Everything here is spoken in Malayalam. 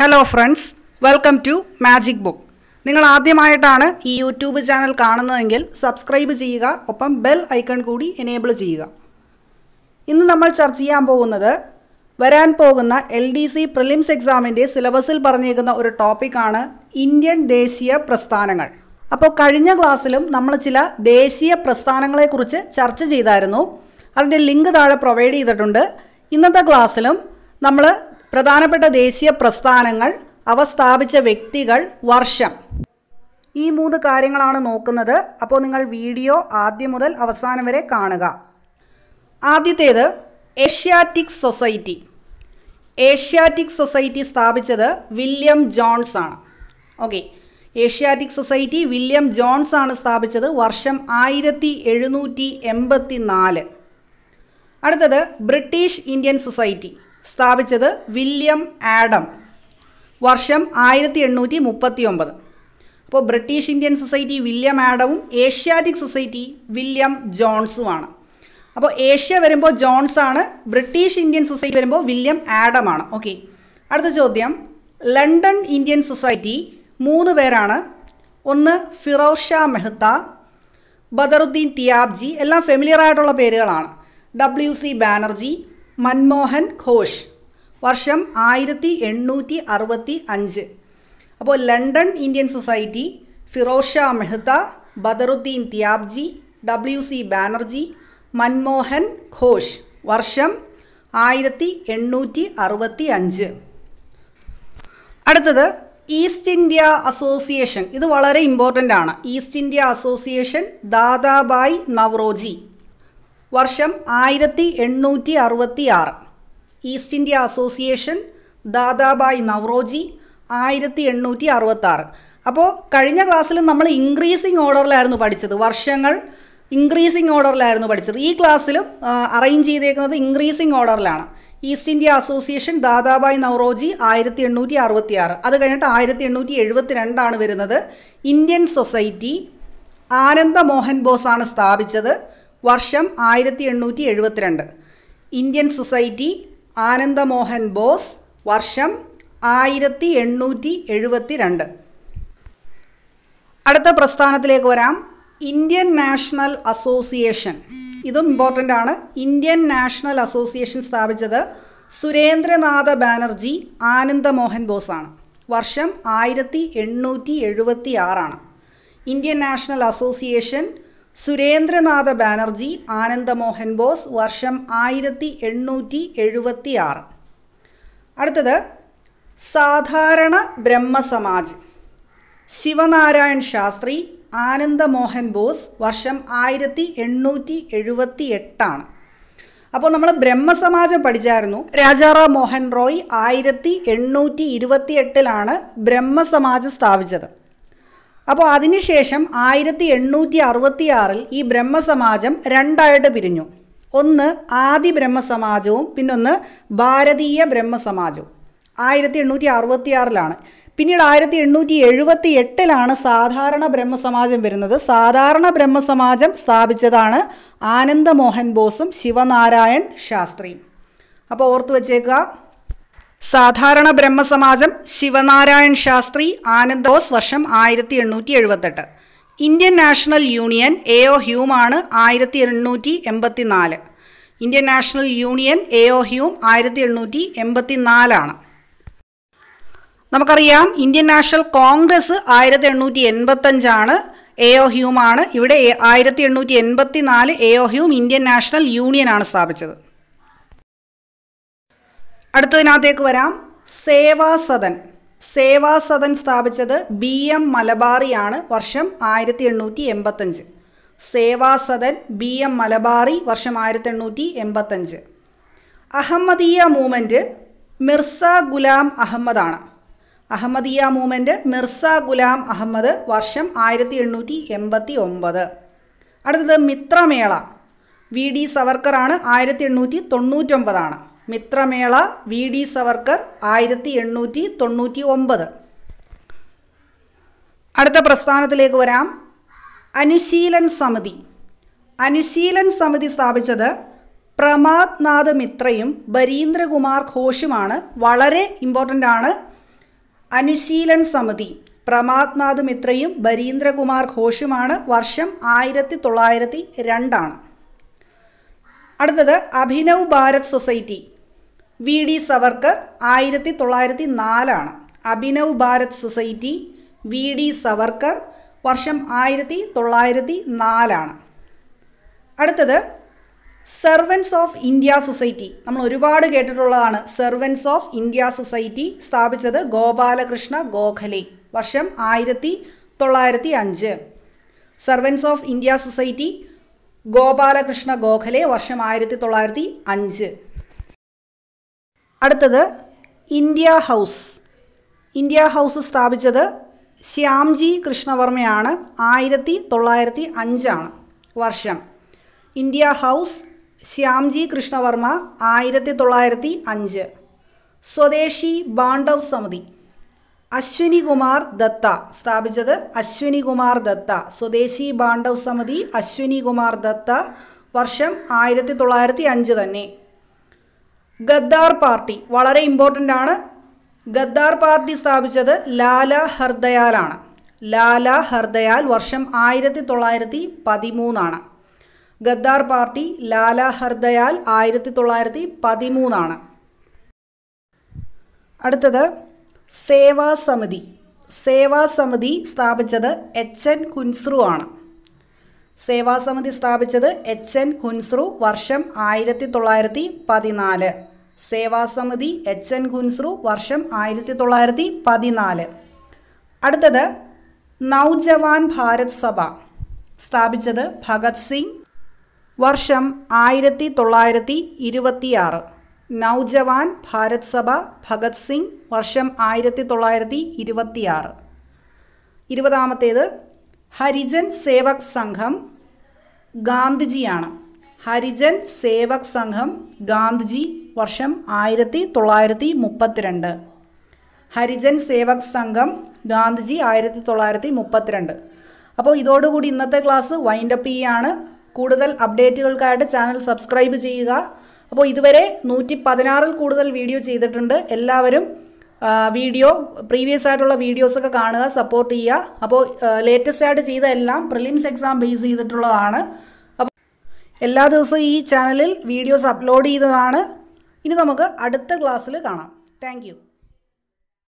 hello friends welcome to magic book നിങ്ങൾ ആദ്യമായിട്ടാണ് ഈ യൂട്യൂബ് ചാനൽ കാണുന്നതെങ്കിൽ സബ്സ്ക്രൈബ് ചെയ്യുക ഒപ്പം ബെൽ ഐക്കൺ കൂടി എനേബിൾ ചെയ്യുക ഇന്ന് നമ്മൾ ചർച്ച ചെയ്യാൻ പോകുന്നത് വരാൻ പോകുന്ന എൽ ഡി സി പ്രിലിംസ് എക്സാമിൻ്റെ സിലബസിൽ പറഞ്ഞേക്കുന്ന ഒരു ടോപ്പിക്കാണ് ഇന്ത്യൻ ദേശീയ പ്രസ്ഥാനങ്ങൾ അപ്പോൾ കഴിഞ്ഞ ക്ലാസ്സിലും നമ്മൾ ചില ദേശീയ പ്രസ്ഥാനങ്ങളെക്കുറിച്ച് ചർച്ച ചെയ്തായിരുന്നു അതിൻ്റെ ലിങ്ക് താഴെ പ്രൊവൈഡ് ചെയ്തിട്ടുണ്ട് ഇന്നത്തെ ക്ലാസ്സിലും നമ്മൾ പ്രധാനപ്പെട്ട ദേശീയ പ്രസ്ഥാനങ്ങൾ അവ സ്ഥാപിച്ച വ്യക്തികൾ വർഷം ഈ മൂന്ന് കാര്യങ്ങളാണ് നോക്കുന്നത് അപ്പോൾ നിങ്ങൾ വീഡിയോ ആദ്യം മുതൽ അവസാനം വരെ കാണുക ആദ്യത്തേത് ഏഷ്യാറ്റിക് സൊസൈറ്റി ഏഷ്യാറ്റിക് സൊസൈറ്റി സ്ഥാപിച്ചത് വില്യം ജോൺസ് ആണ് okay Asiatic society William Jones ആണ് സ്ഥാപിച്ചത് വർഷം ആയിരത്തി എഴുന്നൂറ്റി എൺപത്തി നാല് അടുത്തത് ബ്രിട്ടീഷ് ഇന്ത്യൻ സൊസൈറ്റി സ്ഥാപിച്ചത് വില്യം ആഡം വർഷം ആയിരത്തി എണ്ണൂറ്റി മുപ്പത്തി ഒമ്പത് അപ്പോൾ ബ്രിട്ടീഷ് ഇന്ത്യൻ സൊസൈറ്റി വില്യം ആഡവും ഏഷ്യാറ്റിക് സൊസൈറ്റി വില്യം ജോൺസുമാണ് അപ്പോൾ ഏഷ്യ വരുമ്പോൾ ജോൺസ് ആണ് ബ്രിട്ടീഷ് ഇന്ത്യൻ സൊസൈറ്റി വരുമ്പോൾ വില്യം ആഡമാണ് ഓക്കെ അടുത്ത ചോദ്യം ലണ്ടൻ ഇന്ത്യൻ സൊസൈറ്റി മൂന്ന് പേരാണ് ഒന്ന് ഫിറോസ് ഷാ മെഹ്ത്ത ബദറുദ്ദീൻ തിയാബ്ജി എല്ലാം ഫെമിലിയർ ആയിട്ടുള്ള പേരുകളാണ് ഡബ്ല്യു സി ബാനർജി മൻമോഹൻ ഘോഷ് വർഷം ആയിരത്തി എണ്ണൂറ്റി അറുപത്തി അഞ്ച് അപ്പോൾ London Indian society Firoz Shah Mehta Badruddin Tyabji W C Banerjee Manmohan Ghosh വർഷം ആയിരത്തി എണ്ണൂറ്റി അറുപത്തി അഞ്ച് അടുത്തത് ഈസ്റ്റ് ഇന്ത്യ അസോസിയേഷൻ ഇത് വളരെ ഇമ്പോർട്ടൻ്റ് ആണ് East India association Dadabhai Naoroji വർഷം ആയിരത്തി എണ്ണൂറ്റി അറുപത്തി ആറ് East India association Dadabhai Naoroji ആയിരത്തി എണ്ണൂറ്റി അറുപത്തി ആറ് അപ്പോൾ കഴിഞ്ഞ ക്ലാസ്സിൽ നമ്മൾ ഇൻക്രീസിങ് ഓർഡറിലായിരുന്നു പഠിച്ചത് വർഷങ്ങൾ ഇൻക്രീസിങ് ഓർഡറിലായിരുന്നു പഠിച്ചത് ഈ ക്ലാസ്സിലും അറേഞ്ച് ചെയ്തേക്കുന്നത് ഇൻക്രീസിങ് ഓർഡറിലാണ് East India association Dadabhai Naoroji ആയിരത്തി എണ്ണൂറ്റി അറുപത്തി ആറ് അത് കഴിഞ്ഞിട്ട് ആയിരത്തി എണ്ണൂറ്റി എഴുപത്തി രണ്ടാണ് വരുന്നത് ഇന്ത്യൻ സൊസൈറ്റി ആനന്ദ മോഹൻ ബോസ് ആണ് സ്ഥാപിച്ചത് വർഷം ആയിരത്തി എണ്ണൂറ്റി എഴുപത്തിരണ്ട് ഇന്ത്യൻ സൊസൈറ്റി ആനന്ദമോഹൻ ബോസ് വർഷം ആയിരത്തി എണ്ണൂറ്റി എഴുപത്തി രണ്ട് അടുത്ത പ്രസ്ഥാനത്തിലേക്ക് വരാം ഇന്ത്യൻ നാഷണൽ അസോസിയേഷൻ ഇതും ഇമ്പോർട്ടൻ്റ് ആണ് ഇന്ത്യൻ നാഷണൽ അസോസിയേഷൻ സ്ഥാപിച്ചത് സുരേന്ദ്രനാഥ ബാനർജി ആനന്ദമോഹൻ ബോസ് ആണ് വർഷം ആയിരത്തി എണ്ണൂറ്റി എഴുപത്തി ആറാണ് Indian national association Surendranath Banerjee Anandamohan Bose വർഷം ആയിരത്തി എണ്ണൂറ്റി എഴുപത്തി ആറ് അടുത്തത് സാധാരണ ബ്രഹ്മസമാജ് ശിവനാരായൺ ശാസ്ത്രി ആനന്ദമോഹൻ ബോസ് വർഷം ആയിരത്തി എണ്ണൂറ്റി എഴുപത്തി എട്ടാണ് അപ്പോൾ നമ്മൾ ബ്രഹ്മസമാജം പഠിച്ചായിരുന്നു രാജാറാം മോഹൻ റോയ് ആയിരത്തി എണ്ണൂറ്റി ഇരുപത്തി എട്ടിലാണ് ബ്രഹ്മസമാജം സ്ഥാപിച്ചത് അപ്പോൾ അതിനുശേഷം ആയിരത്തി എണ്ണൂറ്റി അറുപത്തി ആറിൽ ഈ ബ്രഹ്മസമാജം രണ്ടായിട്ട് പിരിഞ്ഞു ഒന്ന് ആദി ബ്രഹ്മസമാജവും പിന്നൊന്ന് ഭാരതീയ ബ്രഹ്മസമാജവും ആയിരത്തി എണ്ണൂറ്റി അറുപത്തി ആറിലാണ് പിന്നീട് ആയിരത്തി എണ്ണൂറ്റി എഴുപത്തി എട്ടിലാണ് സാധാരണ ബ്രഹ്മസമാജം വരുന്നത് സാധാരണ ബ്രഹ്മസമാജം സ്ഥാപിച്ചതാണ് ആനന്ദമോഹൻ ബോസും ശിവനാരായൺ ശാസ്ത്രിയും അപ്പോൾ ഓർത്തു വച്ചേക്കുക സാധാരണ ബ്രഹ്മസമാജം ശിവനാരായൺ ശാസ്ത്രി ആനന്ദോസ് വർഷം ആയിരത്തി എണ്ണൂറ്റി എഴുപത്തെട്ട് Indian national union A O ഹ്യൂമാണ് ആയിരത്തി എണ്ണൂറ്റി എൺപത്തി നാല് Indian national union A O Hume ആയിരത്തി എണ്ണൂറ്റി എൺപത്തി നാലാണ് നമുക്കറിയാം ഇന്ത്യൻ നാഷണൽ കോൺഗ്രസ് ആയിരത്തി എണ്ണൂറ്റി എൺപത്തഞ്ചാണ് എ ഒ ഹ്യൂമാണ് ഇവിടെ ആയിരത്തി എണ്ണൂറ്റി എൺപത്തി നാല് A O Hume Indian national union ആണ് സ്ഥാപിച്ചത് അടുത്തതിനകത്തേക്ക് വരാം സേവാസദൻ സേവാസദൻ സ്ഥാപിച്ചത് ബി എം മലബാറിയാണ് വർഷം ആയിരത്തി എണ്ണൂറ്റി എൺപത്തഞ്ച് സേവാസദൻ ബി എം മലബാറി വർഷം ആയിരത്തി എണ്ണൂറ്റി എൺപത്തഞ്ച് അഹമ്മദീയ മൂവ്മെൻറ്റ് മിർസ ഗുലാം അഹമ്മദാണ് അഹമ്മദീയ മൂവ്മെൻറ്റ് മിർസ ഗുലാം അഹമ്മദ് വർഷം ആയിരത്തി എണ്ണൂറ്റി എൺപത്തി ഒമ്പത് അടുത്തത് മിത്രമേള വി ഡി സവർക്കറാണ് ആയിരത്തി എണ്ണൂറ്റി തൊണ്ണൂറ്റൊമ്പതാണ് മിത്രമേള വി ഡി സവർക്കർ ആയിരത്തി എണ്ണൂറ്റി തൊണ്ണൂറ്റി ഒമ്പത് അടുത്ത പ്രസ്ഥാനത്തിലേക്ക് വരാം അനുശീലൻ സമിതി അനുശീലൻ സമിതി സ്ഥാപിച്ചത് പ്രമാദ്നാഥ് മിത്രയും ബരീന്ദ്രകുമാർ ഘോഷുമാണ് വളരെ ഇമ്പോർട്ടൻ്റ് ആണ് അനുശീലൻ സമിതി പ്രമാദ്നാഥ് മിത്രയും ബരീന്ദ്രകുമാർ ഘോഷുമാണ് വർഷം ആയിരത്തി തൊള്ളായിരത്തി രണ്ടാണ് അടുത്തത് Abhinav Bharat society V D Savarkar ആയിരത്തി തൊള്ളായിരത്തി നാലാണ് Abhinav Bharat society V D Savarkar വർഷം ആയിരത്തി തൊള്ളായിരത്തി നാലാണ് അടുത്തത് സെർവൻസ് ഓഫ് ഇന്ത്യ സൊസൈറ്റി നമ്മൾ ഒരുപാട് കേട്ടിട്ടുള്ളതാണ് സെർവൻസ് ഓഫ് ഇന്ത്യ സൊസൈറ്റി സ്ഥാപിച്ചത് ഗോപാലകൃഷ്ണ ഗോഖലെ വർഷം ആയിരത്തി തൊള്ളായിരത്തി അഞ്ച് servants of India society Gopalakrishna Gokhale വർഷം ആയിരത്തി തൊള്ളായിരത്തി അഞ്ച് അടുത്തത് ഇന്ത്യ ഹൗസ് ഇന്ത്യ ഹൗസ് സ്ഥാപിച്ചത് ശ്യാംജി കൃഷ്ണവർമ്മയാണ് ആയിരത്തി തൊള്ളായിരത്തി അഞ്ചാണ് വർഷം ഇന്ത്യ ഹൗസ് ശ്യാംജി കൃഷ്ണവർമ്മ ആയിരത്തി തൊള്ളായിരത്തി അഞ്ച് സ്വദേശി ബാണ്ഡവ് സമിതി അശ്വിനി കുമാർ ദത്ത സ്ഥാപിച്ചത് അശ്വിനി കുമാർ ദത്ത സ്വദേശി ബാണ്ഡവ് സമിതി അശ്വിനി കുമാർ ദത്ത വർഷം ആയിരത്തി തൊള്ളായിരത്തി അഞ്ച് തന്നെ ഗദ്ദാർ പാർട്ടി വളരെ ഇമ്പോർട്ടൻ്റ് ആണ് ഗദ്ദാർ പാർട്ടി സ്ഥാപിച്ചത് ലാല ഹർദയാലാണ് ലാല ഹർദയാൽ വർഷം ആയിരത്തി തൊള്ളായിരത്തി പതിമൂന്നാണ് ഗദ്ദാർ പാർട്ടി ലാല ഹർദയാൽ ആയിരത്തി തൊള്ളായിരത്തി പതിമൂന്നാണ് അടുത്തത് സേവാ സമിതി സേവാ സമിതി സ്ഥാപിച്ചത് എച്ച് എൻ കുൻസ്രു ആണ് സേവാ സമിതി സ്ഥാപിച്ചത് എച്ച് എൻ കുൻസ്രു വർഷം ആയിരത്തി തൊള്ളായിരത്തി പതിനാല് സേവാസമിതി എച്ച് എൻ ഖുൻസ്രു വർഷം ആയിരത്തി തൊള്ളായിരത്തി പതിനാല് അടുത്തത് നവജവാൻ ഭാരത് സഭ സ്ഥാപിച്ചത് ഭഗത് സിംഗ് വർഷം ആയിരത്തി തൊള്ളായിരത്തി ഇരുപത്തിയാറ് നവജവാൻ ഭാരത് സഭ ഭഗത് സിംഗ് വർഷം ആയിരത്തി തൊള്ളായിരത്തി ഇരുപത്തിയാറ് ഇരുപതാമത്തേത് ഹരിജൻ സേവക് സംഘം ഗാന്ധിജിയാണ് ഹരിജൻ സേവക് സംഘം ഗാന്ധിജി വർഷം ആയിരത്തി തൊള്ളായിരത്തി മുപ്പത്തിരണ്ട് ഹരിജൻ സേവക് സംഘം ഗാന്ധിജി ആയിരത്തി തൊള്ളായിരത്തി മുപ്പത്തിരണ്ട് അപ്പോൾ ഇതോടുകൂടി ഇന്നത്തെ ക്ലാസ് വൈൻഡപ്പ് ചെയ്യുകയാണ് കൂടുതൽ അപ്ഡേറ്റുകൾക്കായിട്ട് ചാനൽ സബ്സ്ക്രൈബ് ചെയ്യുക അപ്പോൾ ഇതുവരെ നൂറ്റി പതിനാറിൽ കൂടുതൽ വീഡിയോ ചെയ്തിട്ടുണ്ട് എല്ലാവരും വീഡിയോ പ്രീവിയസ് ആയിട്ടുള്ള വീഡിയോസൊക്കെ കാണുക സപ്പോർട്ട് ചെയ്യുക അപ്പോൾ ലേറ്റസ്റ്റ് ആയിട്ട് ചെയ്ത എല്ലാം പ്രിലിംസ് എക്സാം ബേസ് ചെയ്തിട്ടുള്ളതാണ് അപ്പോൾ എല്ലാ ദിവസവും ഈ ചാനലിൽ വീഡിയോസ് അപ്ലോഡ് ചെയ്തതാണ് ഇനി നമുക്ക് അടുത്ത ക്ലാസ്സിൽ കാണാം താങ്ക്